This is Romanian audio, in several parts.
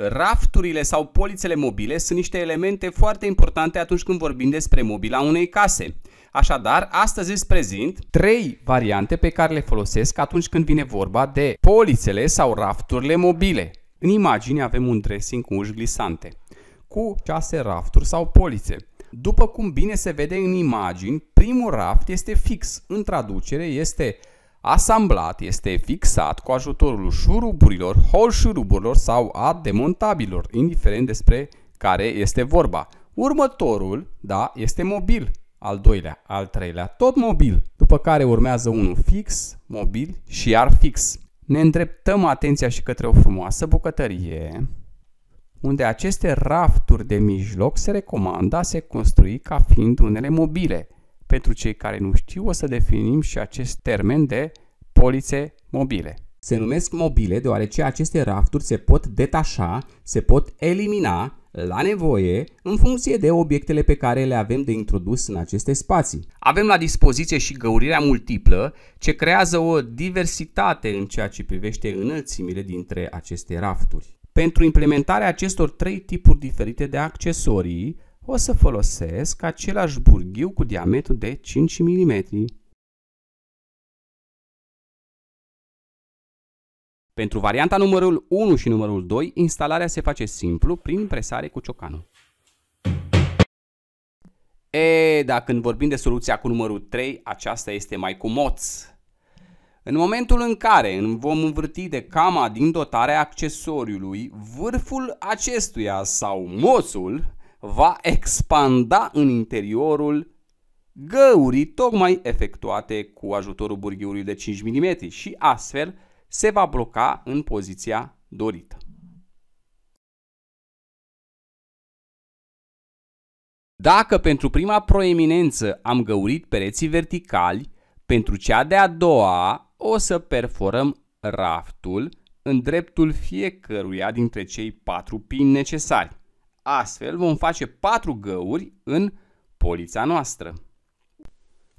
Rafturile sau polițele mobile sunt niște elemente foarte importante atunci când vorbim despre mobila unei case. Așadar, astăzi îți prezint trei variante pe care le folosesc atunci când vine vorba de polițele sau rafturile mobile. În imagine avem un dressing cu uși glisante, cu șase rafturi sau polițe. După cum bine se vede în imagini, primul raft este fix. În traducere este asamblat este fixat cu ajutorul șuruburilor, hol șuruburilor sau a demontabilor, indiferent despre care este vorba. Următorul, da, este mobil, al doilea, al treilea, tot mobil, după care urmează unul fix, mobil și iar fix. Ne îndreptăm atenția și către o frumoasă bucătărie, unde aceste rafturi de mijloc se recomandă a se construi ca fiind unele mobile, pentru cei care nu știu, o să definim și acest termen de polițe mobile. Se numesc mobile deoarece aceste rafturi se pot detașa, se pot elimina la nevoie în funcție de obiectele pe care le avem de introdus în aceste spații. Avem la dispoziție și găurirea multiplă ce creează o diversitate în ceea ce privește înălțimile dintre aceste rafturi. Pentru implementarea acestor trei tipuri diferite de accesorii, o să folosesc același burghiu cu diametru de 5 mm. Pentru varianta numărul 1 și numărul 2, instalarea se face simplu prin presare cu ciocanul. E, dacă când vorbim de soluția cu numărul 3, aceasta este mai cu moț. În momentul în care vom învârti de cama din dotarea accesoriului, vârful acestuia sau moțul va expanda în interiorul găurii tocmai efectuate cu ajutorul burghiului de 5 mm și astfel se va bloca în poziția dorită. Dacă pentru prima proeminență am găurit pereții verticali, pentru cea de-a doua o să perforăm raftul în dreptul fiecăruia dintre cei patru pini necesari. Astfel vom face patru găuri în polița noastră.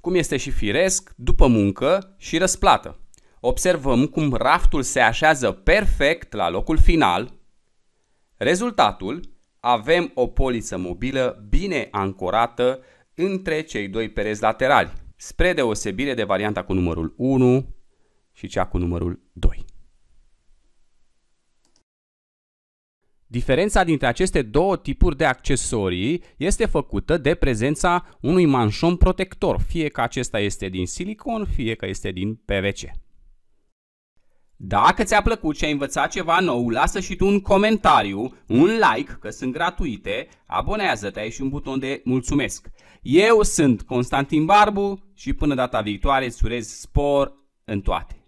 Cum este și firesc, după muncă și răsplată. Observăm cum raftul se așează perfect la locul final. Rezultatul, avem o poliță mobilă bine ancorată între cei doi pereți laterali, spre deosebire de varianta cu numărul 1 și cea cu numărul 2. Diferența dintre aceste două tipuri de accesorii este făcută de prezența unui manșon protector, fie că acesta este din silicon, fie că este din PVC. Dacă ți-a plăcut și ai învățat ceva nou, lasă și tu un comentariu, un like, că sunt gratuite, abonează-te, ai și un buton de mulțumesc. Eu sunt Constantin Barbu și până data viitoare îți urez spor în toate.